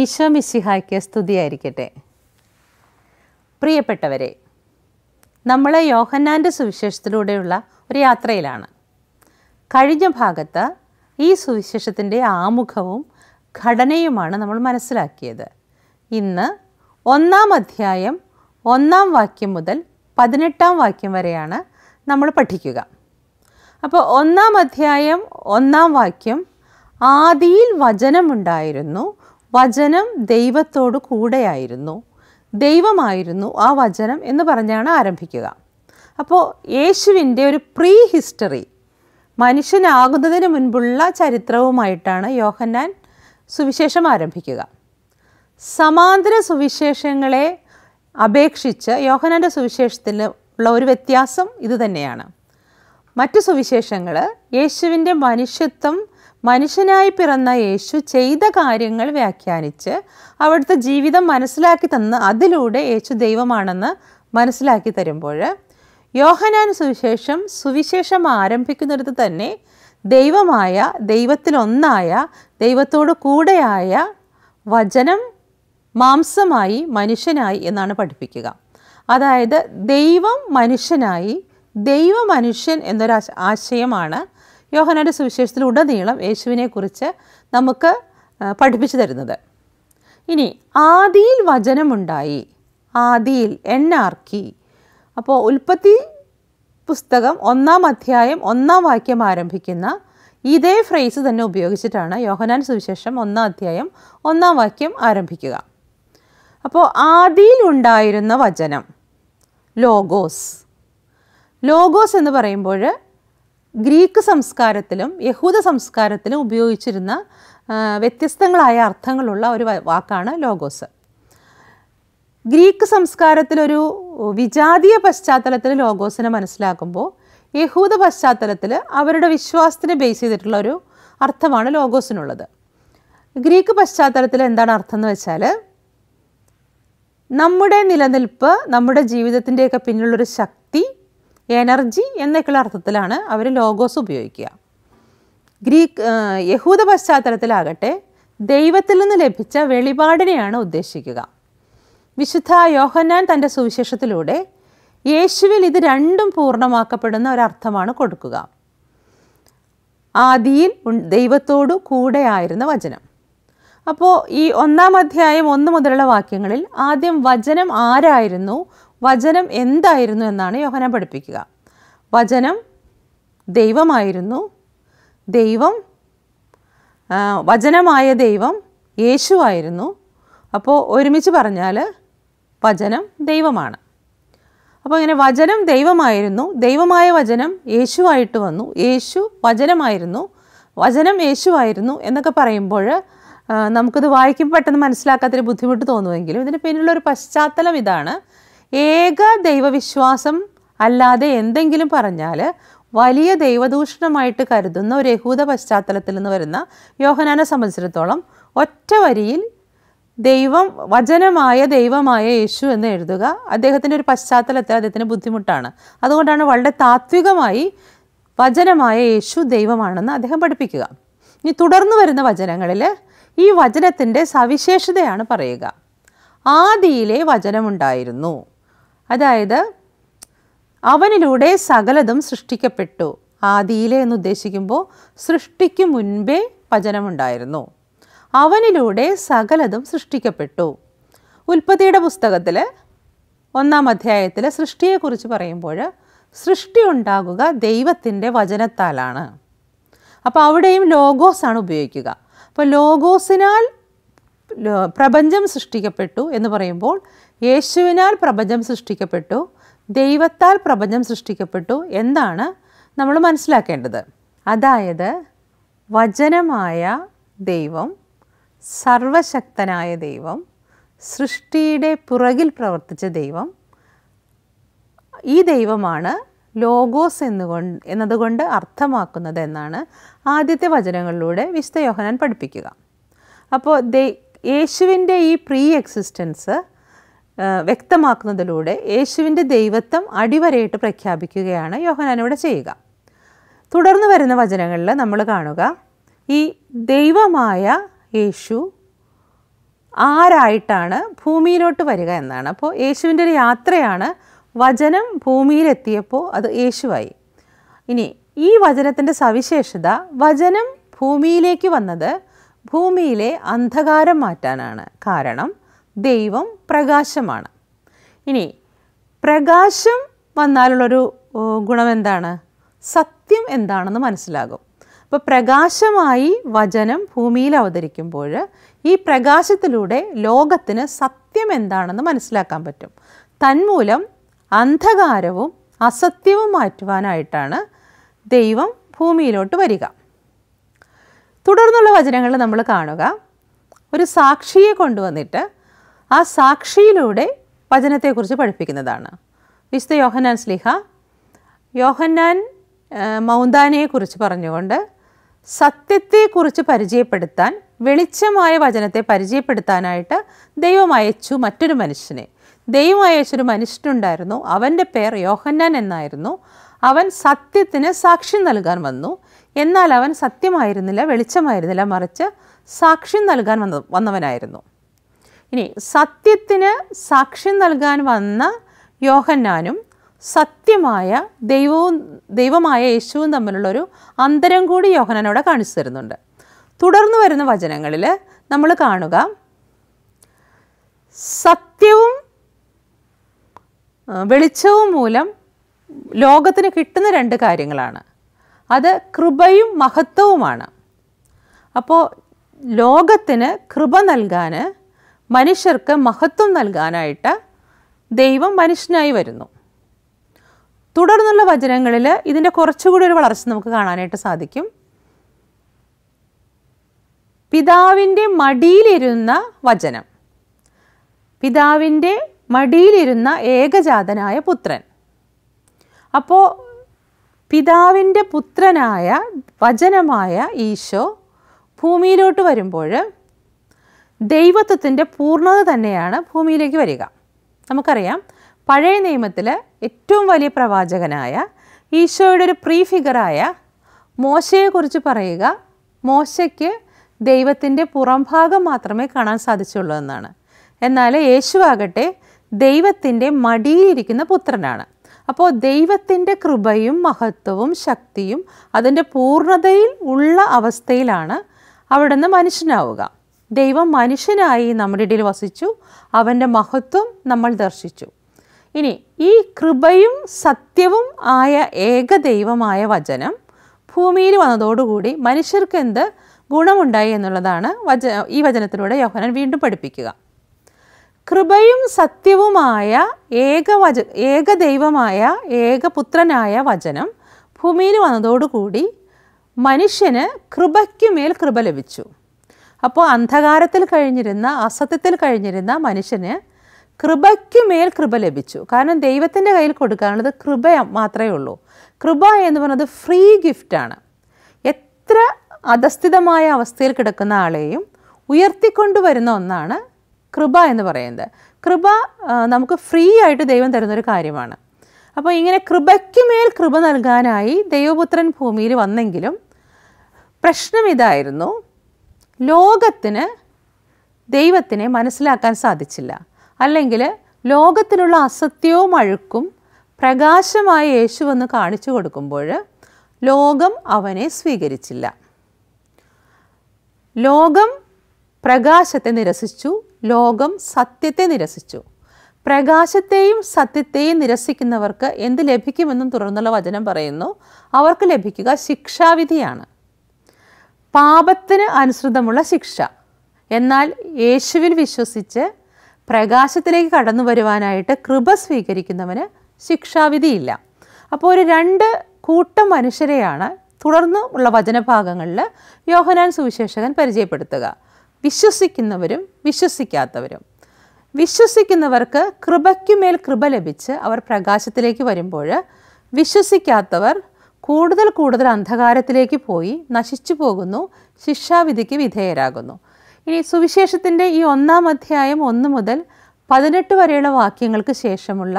ഈശോ മിസ്സിഹായ്ക്ക് സ്തുതിയായിരിക്കട്ടെ പ്രിയപ്പെട്ടവരെ നമ്മൾ യോഹന്നാൻ്റെ സുവിശേഷത്തിലൂടെയുള്ള ഒരു യാത്രയിലാണ് കഴിഞ്ഞ ഭാഗത്ത് ഈ സുവിശേഷത്തിൻ്റെ ആമുഖവും ഘടനയുമാണ് നമ്മൾ മനസ്സിലാക്കിയത് ഇന്ന് ഒന്നാം അധ്യായം ഒന്നാം വാക്യം മുതൽ പതിനെട്ടാം വാക്യം വരെയാണ് നമ്മൾ പഠിക്കുക അപ്പോൾ ഒന്നാം അധ്യായം ഒന്നാം വാക്യം ആദിയിൽ വചനമുണ്ടായിരുന്നു വചനം ദൈവത്തോടു കൂടെയായിരുന്നു ദൈവമായിരുന്നു ആ വചനം എന്ന് പറഞ്ഞാണ് ആരംഭിക്കുക അപ്പോൾ യേശുവിൻ്റെ ഒരു പ്രീ ഹിസ്റ്ററി മനുഷ്യനാകുന്നതിന് മുൻപുള്ള ചരിത്രവുമായിട്ടാണ് യോഹന്നാൻ സുവിശേഷം ആരംഭിക്കുക സമാന്തര സുവിശേഷങ്ങളെ അപേക്ഷിച്ച് യോഹനാൻ്റെ സുവിശേഷത്തിൽ ഉള്ള ഒരു വ്യത്യാസം ഇതുതന്നെയാണ് മറ്റു സുവിശേഷങ്ങൾ യേശുവിൻ്റെ മനുഷ്യത്വം മനുഷ്യനായി പിറന്ന യേശു ചെയ്ത കാര്യങ്ങൾ വ്യാഖ്യാനിച്ച് അവിടുത്തെ ജീവിതം മനസ്സിലാക്കി തന്ന് അതിലൂടെ യേശു ദൈവമാണെന്ന് മനസ്സിലാക്കി തരുമ്പോൾ യോഹനാൻ സുവിശേഷം സുവിശേഷം ആരംഭിക്കുന്നിടത്ത് തന്നെ ദൈവമായ ദൈവത്തിലൊന്നായ ദൈവത്തോട് കൂടെയായ വചനം മാംസമായി മനുഷ്യനായി എന്നാണ് പഠിപ്പിക്കുക അതായത് ദൈവം മനുഷ്യനായി ദൈവമനുഷ്യൻ എന്നൊരു ആശയമാണ് യോഹനാൻ്റെ സുവിശേഷത്തിൽ ഉടനീളം യേശുവിനെക്കുറിച്ച് നമുക്ക് പഠിപ്പിച്ചു തരുന്നത് ഇനി ആദിയിൽ വചനമുണ്ടായി ആദിയിൽ എന്നാർക്കി അപ്പോൾ ഉൽപ്പത്തി പുസ്തകം ഒന്നാം അധ്യായം ഒന്നാം വാക്യം ആരംഭിക്കുന്ന ഇതേ ഫ്രേസ് തന്നെ ഉപയോഗിച്ചിട്ടാണ് യോഹനാൻ സുവിശേഷം ഒന്നാം അധ്യായം ഒന്നാം വാക്യം ആരംഭിക്കുക അപ്പോൾ ആദിയിൽ ഉണ്ടായിരുന്ന വചനം ലോഗോസ് ലോഗോസ് എന്ന് പറയുമ്പോൾ ഗ്രീക്ക് സംസ്കാരത്തിലും യഹൂദ സംസ്കാരത്തിലും ഉപയോഗിച്ചിരുന്ന വ്യത്യസ്തങ്ങളായ അർത്ഥങ്ങളുള്ള ഒരു വാക്കാണ് ലോഗോസ് ഗ്രീക്ക് സംസ്കാരത്തിലൊരു വിജാതീയ പശ്ചാത്തലത്തിൽ ലോഗോസിനെ മനസ്സിലാക്കുമ്പോൾ യഹൂദ പശ്ചാത്തലത്തിൽ അവരുടെ വിശ്വാസത്തിനെ ബേസ് ചെയ്തിട്ടുള്ള ഒരു അർത്ഥമാണ് ലോഗോസിനുള്ളത് ഗ്രീക്ക് പശ്ചാത്തലത്തിൽ എന്താണ് അർത്ഥം എന്ന് വെച്ചാൽ നമ്മുടെ നിലനിൽപ്പ് നമ്മുടെ ജീവിതത്തിൻ്റെയൊക്കെ പിന്നിലുള്ളൊരു ശക്തി എനർജി എന്നൊക്കെയുള്ള അർത്ഥത്തിലാണ് അവർ ലോഗോസ് ഉപയോഗിക്കുക ഗ്രീക്ക് യഹൂദ പശ്ചാത്തലത്തിലാകട്ടെ ദൈവത്തിൽ നിന്ന് ലഭിച്ച വെളിപാടിനെയാണ് ഉദ്ദേശിക്കുക വിശുദ്ധ യോഹന്നാൻ തൻ്റെ സുവിശേഷത്തിലൂടെ യേശുവിൽ ഇത് രണ്ടും പൂർണ്ണമാക്കപ്പെടുന്ന ഒരർത്ഥമാണ് കൊടുക്കുക ആദിയിൽ ദൈവത്തോടു കൂടെയായിരുന്ന വചനം അപ്പോൾ ഈ ഒന്നാം അധ്യായം ഒന്ന് മുതലുള്ള വാക്യങ്ങളിൽ ആദ്യം വചനം ആരായിരുന്നു വചനം എന്തായിരുന്നു എന്നാണ് യോഹന പഠിപ്പിക്കുക വചനം ദൈവമായിരുന്നു ദൈവം വചനമായ ദൈവം യേശുവായിരുന്നു അപ്പോൾ ഒരുമിച്ച് പറഞ്ഞാൽ വചനം ദൈവമാണ് അപ്പോൾ ഇങ്ങനെ വചനം ദൈവമായിരുന്നു ദൈവമായ വചനം യേശുവായിട്ട് വന്നു യേശു വചനമായിരുന്നു വചനം യേശുവായിരുന്നു എന്നൊക്കെ പറയുമ്പോൾ നമുക്കിത് വായിക്കുമ്പോൾ പെട്ടെന്ന് മനസ്സിലാക്കാത്തൊരു ബുദ്ധിമുട്ട് തോന്നുമെങ്കിലും ഇതിന് ഒരു പശ്ചാത്തലം ഇതാണ് ഏക ദൈവവിശ്വാസം അല്ലാതെ എന്തെങ്കിലും പറഞ്ഞാൽ വലിയ ദൈവദൂഷണമായിട്ട് കരുതുന്ന ഒരു യഹൂദ പശ്ചാത്തലത്തിൽ നിന്ന് വരുന്ന യോഹനാനെ സംബന്ധിച്ചിടത്തോളം ഒറ്റ വരിയിൽ ദൈവം വചനമായ ദൈവമായ യേശു എന്ന് എഴുതുക അദ്ദേഹത്തിൻ്റെ ഒരു പശ്ചാത്തലത്തിൽ അദ്ദേഹത്തിന് ബുദ്ധിമുട്ടാണ് അതുകൊണ്ടാണ് വളരെ താത്വികമായി വചനമായ യേശു ദൈവമാണെന്ന് അദ്ദേഹം പഠിപ്പിക്കുക ഇനി തുടർന്ന് വരുന്ന വചനങ്ങളിൽ ഈ വചനത്തിൻ്റെ സവിശേഷതയാണ് പറയുക ആദിയിലെ വചനമുണ്ടായിരുന്നു അതായത് അവനിലൂടെ സകലതും സൃഷ്ടിക്കപ്പെട്ടു ആദിയിലെ എന്ന് ഉദ്ദേശിക്കുമ്പോൾ സൃഷ്ടിക്ക് മുൻപേ വചനമുണ്ടായിരുന്നു അവനിലൂടെ സകലതും സൃഷ്ടിക്കപ്പെട്ടു ഉൽപ്പത്തിയുടെ പുസ്തകത്തിൽ ഒന്നാം അധ്യായത്തിൽ സൃഷ്ടിയെക്കുറിച്ച് പറയുമ്പോൾ സൃഷ്ടി ഉണ്ടാകുക ദൈവത്തിൻ്റെ വചനത്താലാണ് അപ്പോൾ അവിടെയും ലോഗോസാണ് ഉപയോഗിക്കുക അപ്പോൾ ലോഗോസിനാൽ പ്രപഞ്ചം സൃഷ്ടിക്കപ്പെട്ടു എന്ന് പറയുമ്പോൾ യേശുവിനാൽ പ്രപഞ്ചം സൃഷ്ടിക്കപ്പെട്ടു ദൈവത്താൽ പ്രപഞ്ചം സൃഷ്ടിക്കപ്പെട്ടു എന്താണ് നമ്മൾ മനസ്സിലാക്കേണ്ടത് അതായത് വചനമായ ദൈവം സർവശക്തനായ ദൈവം സൃഷ്ടിയുടെ പുറകിൽ പ്രവർത്തിച്ച ദൈവം ഈ ദൈവമാണ് ലോഗോസ് എന്നുകൊണ്ട് എന്നതുകൊണ്ട് അർത്ഥമാക്കുന്നത് എന്നാണ് ആദ്യത്തെ വചനങ്ങളിലൂടെ വിശുദ്ധ യോഹനാൻ പഠിപ്പിക്കുക അപ്പോൾ ദൈ യേശുവിൻ്റെ ഈ പ്രീ എക്സിസ്റ്റൻസ് വ്യക്തമാക്കുന്നതിലൂടെ യേശുവിൻ്റെ ദൈവത്വം അടിവരയിട്ട് പ്രഖ്യാപിക്കുകയാണ് യോഹനാനിവിടെ ചെയ്യുക തുടർന്ന് വരുന്ന വചനങ്ങളിൽ നമ്മൾ കാണുക ഈ ദൈവമായ യേശു ആരായിട്ടാണ് ഭൂമിയിലോട്ട് വരിക എന്നാണ് അപ്പോൾ യേശുവിൻ്റെ ഒരു യാത്രയാണ് വചനം ഭൂമിയിലെത്തിയപ്പോൾ അത് യേശുവായി ഇനി ഈ വചനത്തിൻ്റെ സവിശേഷത വചനം ഭൂമിയിലേക്ക് വന്നത് ഭൂമിയിലെ അന്ധകാരം മാറ്റാനാണ് കാരണം ദൈവം പ്രകാശമാണ് ഇനി പ്രകാശം വന്നാലുള്ളൊരു ഗുണം എന്താണ് സത്യം എന്താണെന്ന് മനസ്സിലാകും അപ്പോൾ പ്രകാശമായി വചനം ഭൂമിയിൽ അവതരിക്കുമ്പോൾ ഈ പ്രകാശത്തിലൂടെ ലോകത്തിന് സത്യം എന്താണെന്ന് മനസ്സിലാക്കാൻ പറ്റും തന്മൂലം അന്ധകാരവും അസത്യവും മാറ്റുവാനായിട്ടാണ് ദൈവം ഭൂമിയിലോട്ട് വരിക തുടർന്നുള്ള വചനങ്ങൾ നമ്മൾ കാണുക ഒരു സാക്ഷിയെ കൊണ്ടുവന്നിട്ട് ആ സാക്ഷിയിലൂടെ വചനത്തെക്കുറിച്ച് പഠിപ്പിക്കുന്നതാണ് വിശുദ്ധ യോഹന്നാൻ സ്ലിഹ യോഹന്നാൻ മൗന്താനയെക്കുറിച്ച് പറഞ്ഞുകൊണ്ട് സത്യത്തെക്കുറിച്ച് പരിചയപ്പെടുത്താൻ വെളിച്ചമായ വചനത്തെ പരിചയപ്പെടുത്താനായിട്ട് ദൈവമയച്ചു മറ്റൊരു മനുഷ്യനെ ദൈവമയച്ചൊരു മനുഷ്യനുണ്ടായിരുന്നു അവൻ്റെ പേർ യോഹന്നാൻ എന്നായിരുന്നു അവൻ സത്യത്തിന് സാക്ഷ്യം നൽകാൻ വന്നു എന്നാൽ അവൻ സത്യമായിരുന്നില്ല വെളിച്ചമായിരുന്നില്ല മറിച്ച് സാക്ഷ്യം നൽകാൻ വന്ന വന്നവനായിരുന്നു ഇനി സത്യത്തിന് സാക്ഷ്യം നൽകാൻ വന്ന യോഹന്നാനും സത്യമായ ദൈവവും ദൈവമായ യേശുവും തമ്മിലുള്ളൊരു അന്തരം കൂടി യോഹനാനോടെ കാണിച്ചു തരുന്നുണ്ട് തുടർന്ന് വരുന്ന വചനങ്ങളിൽ നമ്മൾ കാണുക സത്യവും വെളിച്ചവും മൂലം ലോകത്തിന് കിട്ടുന്ന രണ്ട് കാര്യങ്ങളാണ് അത് കൃപയും മഹത്വവുമാണ് അപ്പോൾ ലോകത്തിന് കൃപ നൽകാൻ മനുഷ്യർക്ക് മഹത്വം നൽകാനായിട്ട് ദൈവം മനുഷ്യനായി വരുന്നു തുടർന്നുള്ള വചനങ്ങളിൽ ഇതിൻ്റെ കുറച്ചുകൂടി ഒരു വളർച്ച നമുക്ക് കാണാനായിട്ട് സാധിക്കും പിതാവിൻ്റെ മടിയിലിരുന്ന വചനം പിതാവിൻ്റെ മടിയിലിരുന്ന ഏകജാതനായ പുത്രൻ അപ്പോൾ പിതാവിൻ്റെ പുത്രനായ വചനമായ ഈശോ ഭൂമിയിലോട്ട് വരുമ്പോൾ ദൈവത്വത്തിൻ്റെ പൂർണ്ണത തന്നെയാണ് ഭൂമിയിലേക്ക് വരിക നമുക്കറിയാം പഴയ നിയമത്തിൽ ഏറ്റവും വലിയ പ്രവാചകനായ ഈശോയുടെ ഒരു പ്രീ ഫിഗറായ മോശയെക്കുറിച്ച് പറയുക മോശയ്ക്ക് ദൈവത്തിൻ്റെ പുറംഭാഗം മാത്രമേ കാണാൻ സാധിച്ചുള്ളൂ എന്നാണ് എന്നാൽ യേശുവാകട്ടെ ദൈവത്തിൻ്റെ മടിയിലിരിക്കുന്ന പുത്രനാണ് അപ്പോൾ ദൈവത്തിൻ്റെ കൃപയും മഹത്വവും ശക്തിയും അതിൻ്റെ പൂർണ്ണതയിൽ ഉള്ള അവസ്ഥയിലാണ് അവിടുന്ന് മനുഷ്യനാവുക ദൈവം മനുഷ്യനായി നമ്മുടെ ഇടയിൽ വസിച്ചു അവൻ്റെ മഹത്വം നമ്മൾ ദർശിച്ചു ഇനി ഈ കൃപയും സത്യവും ആയ ഏക ദൈവമായ വചനം ഭൂമിയിൽ വന്നതോടുകൂടി മനുഷ്യർക്ക് എന്ത് ഗുണമുണ്ടായി എന്നുള്ളതാണ് വച ഈ വചനത്തിലൂടെ യോഹനൻ വീണ്ടും പഠിപ്പിക്കുക കൃപയും സത്യവുമായ ഏകവച ഏകദൈവമായ ഏകപുത്രനായ വചനം ഭൂമിയിൽ വന്നതോടുകൂടി മനുഷ്യന് കൃപയ്ക്കുമേൽ കൃപ ലഭിച്ചു അപ്പോൾ അന്ധകാരത്തിൽ കഴിഞ്ഞിരുന്ന അസത്യത്തിൽ കഴിഞ്ഞിരുന്ന മനുഷ്യന് കൃപയ്ക്കുമേൽ കൃപ ലഭിച്ചു കാരണം ദൈവത്തിൻ്റെ കയ്യിൽ കൊടുക്കാനുള്ളത് കൃപ മാത്രമേ ഉള്ളൂ കൃപ എന്ന് പറയുന്നത് ഫ്രീ ഗിഫ്റ്റാണ് എത്ര അധസ്ഥിതമായ അവസ്ഥയിൽ കിടക്കുന്ന ആളെയും ഉയർത്തിക്കൊണ്ടുവരുന്ന ഒന്നാണ് കൃപ എന്ന് പറയുന്നത് കൃപ നമുക്ക് ഫ്രീ ആയിട്ട് ദൈവം തരുന്നൊരു കാര്യമാണ് അപ്പോൾ ഇങ്ങനെ കൃപയ്ക്ക് മേൽ കൃപ നൽകാനായി ദൈവപുത്രൻ ഭൂമിയിൽ വന്നെങ്കിലും പ്രശ്നം ഇതായിരുന്നു ലോകത്തിന് ദൈവത്തിനെ മനസ്സിലാക്കാൻ സാധിച്ചില്ല അല്ലെങ്കിൽ ലോകത്തിനുള്ള അസത്യവും അഴുക്കും പ്രകാശമായ വന്ന് കാണിച്ചു കൊടുക്കുമ്പോൾ ലോകം അവനെ സ്വീകരിച്ചില്ല ലോകം പ്രകാശത്തെ നിരസിച്ചു ലോകം സത്യത്തെ നിരസിച്ചു പ്രകാശത്തെയും സത്യത്തെയും നിരസിക്കുന്നവർക്ക് എന്ത് ലഭിക്കുമെന്നും തുടർന്നുള്ള വചനം പറയുന്നു അവർക്ക് ലഭിക്കുക ശിക്ഷാവിധിയാണ് പാപത്തിന് അനുസൃതമുള്ള ശിക്ഷ എന്നാൽ യേശുവിൽ വിശ്വസിച്ച് പ്രകാശത്തിലേക്ക് കടന്നു വരുവാനായിട്ട് കൃപ സ്വീകരിക്കുന്നവന് ശിക്ഷാവിധിയില്ല അപ്പോൾ ഒരു രണ്ട് കൂട്ടം മനുഷ്യരെയാണ് തുടർന്നുള്ള ഉള്ള വചനഭാഗങ്ങളിൽ യോഹനാൻ സുവിശേഷകൻ പരിചയപ്പെടുത്തുക വിശ്വസിക്കുന്നവരും വിശ്വസിക്കാത്തവരും വിശ്വസിക്കുന്നവർക്ക് കൃപയ്ക്കുമേൽ കൃപ ലഭിച്ച് അവർ പ്രകാശത്തിലേക്ക് വരുമ്പോൾ വിശ്വസിക്കാത്തവർ കൂടുതൽ കൂടുതൽ അന്ധകാരത്തിലേക്ക് പോയി നശിച്ചു പോകുന്നു ശിക്ഷാവിധിക്ക് വിധേയരാകുന്നു ഇനി സുവിശേഷത്തിൻ്റെ ഈ ഒന്നാം അധ്യായം ഒന്ന് മുതൽ പതിനെട്ട് വരെയുള്ള വാക്യങ്ങൾക്ക് ശേഷമുള്ള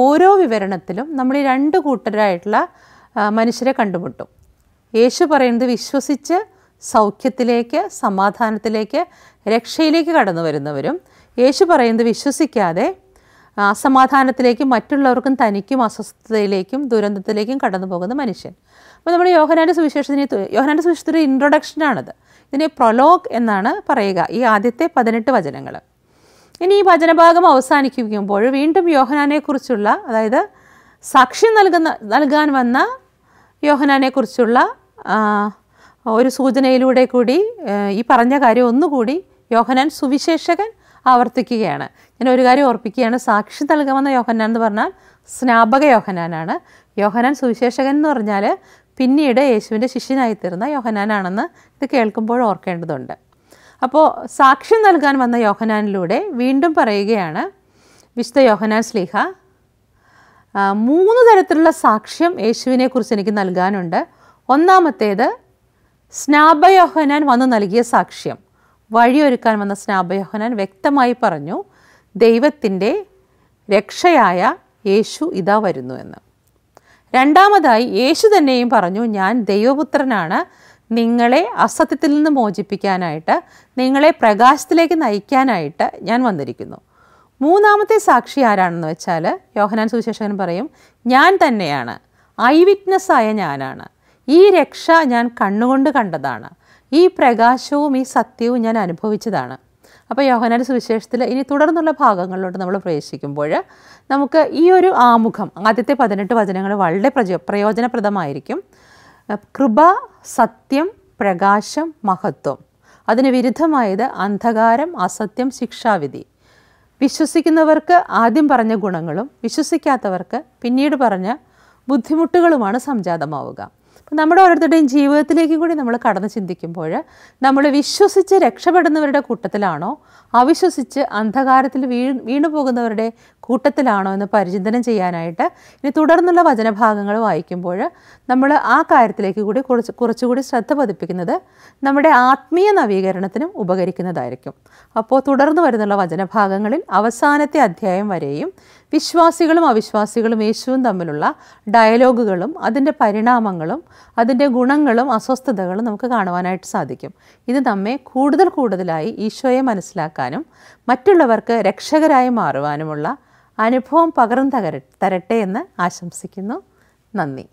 ഓരോ വിവരണത്തിലും നമ്മൾ ഈ രണ്ട് കൂട്ടരായിട്ടുള്ള മനുഷ്യരെ കണ്ടുമുട്ടും യേശു പറയുന്നത് വിശ്വസിച്ച് സൗഖ്യത്തിലേക്ക് സമാധാനത്തിലേക്ക് രക്ഷയിലേക്ക് കടന്നു വരുന്നവരും യേശു പറയുന്നത് വിശ്വസിക്കാതെ അസമാധാനത്തിലേക്കും മറ്റുള്ളവർക്കും തനിക്കും അസ്വസ്ഥതയിലേക്കും ദുരന്തത്തിലേക്കും കടന്നു പോകുന്ന മനുഷ്യൻ അപ്പോൾ നമ്മുടെ യോഹനാൻ്റെ സുവിശേഷത്തിന് യോഹനാൻ്റെ സുവിശേഷത്തിൻ്റെ ഇൻട്രൊഡക്ഷനാണത് ഇതിനെ പ്രൊലോഗ് എന്നാണ് പറയുക ഈ ആദ്യത്തെ പതിനെട്ട് വചനങ്ങൾ ഇനി ഈ വചനഭാഗം അവസാനിക്കുമ്പോൾ വീണ്ടും യോഹനാനെക്കുറിച്ചുള്ള അതായത് സാക്ഷ്യം നൽകുന്ന നൽകാൻ വന്ന യോഹനാനെക്കുറിച്ചുള്ള ഒരു സൂചനയിലൂടെ കൂടി ഈ പറഞ്ഞ കാര്യം ഒന്നുകൂടി യോഹനാൻ സുവിശേഷകൻ ആവർത്തിക്കുകയാണ് ഞാൻ ഒരു കാര്യം ഓർപ്പിക്കുകയാണ് സാക്ഷി നൽകുമെന്ന യോഹനാൻ എന്ന് പറഞ്ഞാൽ സ്നാപക യോഹനാനാണ് യോഹനാൻ സുവിശേഷകൻ എന്ന് പറഞ്ഞാൽ പിന്നീട് യേശുവിൻ്റെ ശിഷ്യനായിത്തീർന്ന യോഹനാനാണെന്ന് ഇത് കേൾക്കുമ്പോൾ ഓർക്കേണ്ടതുണ്ട് അപ്പോൾ സാക്ഷ്യം നൽകാൻ വന്ന യോഹനാനിലൂടെ വീണ്ടും പറയുകയാണ് വിശുദ്ധ യോഹനാൻ സ്ലീഹ മൂന്ന് തരത്തിലുള്ള സാക്ഷ്യം യേശുവിനെക്കുറിച്ച് എനിക്ക് നൽകാനുണ്ട് ഒന്നാമത്തേത് സ്നാപയോഹനാൻ വന്ന് നൽകിയ സാക്ഷ്യം വഴിയൊരുക്കാൻ വന്ന സ്നാപയോഹനാൻ വ്യക്തമായി പറഞ്ഞു ദൈവത്തിൻ്റെ രക്ഷയായ യേശു ഇതാ വരുന്നു എന്ന് രണ്ടാമതായി യേശു തന്നെയും പറഞ്ഞു ഞാൻ ദൈവപുത്രനാണ് നിങ്ങളെ അസത്യത്തിൽ നിന്ന് മോചിപ്പിക്കാനായിട്ട് നിങ്ങളെ പ്രകാശത്തിലേക്ക് നയിക്കാനായിട്ട് ഞാൻ വന്നിരിക്കുന്നു മൂന്നാമത്തെ സാക്ഷി ആരാണെന്ന് വെച്ചാൽ യോഹനാൻ സുവിശേഷകൻ പറയും ഞാൻ തന്നെയാണ് ഐ ആയ ഞാനാണ് ഈ രക്ഷ ഞാൻ കണ്ണുകൊണ്ട് കണ്ടതാണ് ഈ പ്രകാശവും ഈ സത്യവും ഞാൻ അനുഭവിച്ചതാണ് അപ്പോൾ യോഹനാൻ സുവിശേഷത്തിൽ ഇനി തുടർന്നുള്ള ഭാഗങ്ങളിലോട്ട് നമ്മൾ പ്രവേശിക്കുമ്പോൾ നമുക്ക് ഈ ഒരു ആമുഖം ആദ്യത്തെ പതിനെട്ട് വചനങ്ങൾ വളരെ പ്രചോ പ്രയോജനപ്രദമായിരിക്കും കൃപ സത്യം പ്രകാശം മഹത്വം അതിന് വിരുദ്ധമായത് അന്ധകാരം അസത്യം ശിക്ഷാവിധി വിശ്വസിക്കുന്നവർക്ക് ആദ്യം പറഞ്ഞ ഗുണങ്ങളും വിശ്വസിക്കാത്തവർക്ക് പിന്നീട് പറഞ്ഞ ബുദ്ധിമുട്ടുകളുമാണ് സംജാതമാവുക അപ്പം നമ്മുടെ ഓരോരുത്തരുടെയും ജീവിതത്തിലേക്കും കൂടി നമ്മൾ കടന്ന് ചിന്തിക്കുമ്പോൾ നമ്മൾ വിശ്വസിച്ച് രക്ഷപ്പെടുന്നവരുടെ കൂട്ടത്തിലാണോ അവിശ്വസിച്ച് അന്ധകാരത്തിൽ വീ വീണുപോകുന്നവരുടെ കൂട്ടത്തിലാണോ എന്ന് പരിചിന്തനം ചെയ്യാനായിട്ട് ഇനി തുടർന്നുള്ള വചനഭാഗങ്ങൾ വായിക്കുമ്പോൾ നമ്മൾ ആ കാര്യത്തിലേക്ക് കൂടി കുറച്ച് കുറച്ചുകൂടി ശ്രദ്ധ പതിപ്പിക്കുന്നത് നമ്മുടെ ആത്മീയ നവീകരണത്തിനും ഉപകരിക്കുന്നതായിരിക്കും അപ്പോൾ തുടർന്ന് വരുന്നുള്ള വചനഭാഗങ്ങളിൽ അവസാനത്തെ അധ്യായം വരെയും വിശ്വാസികളും അവിശ്വാസികളും യേശുവും തമ്മിലുള്ള ഡയലോഗുകളും അതിൻ്റെ പരിണാമങ്ങളും അതിൻ്റെ ഗുണങ്ങളും അസ്വസ്ഥതകളും നമുക്ക് കാണുവാനായിട്ട് സാധിക്കും ഇത് നമ്മെ കൂടുതൽ കൂടുതലായി ഈശോയെ മനസ്സിലാക്കാനും മറ്റുള്ളവർക്ക് രക്ഷകരായി മാറുവാനുമുള്ള അനുഭവം പകർന്നു തകര തരട്ടെ എന്ന് ആശംസിക്കുന്നു നന്ദി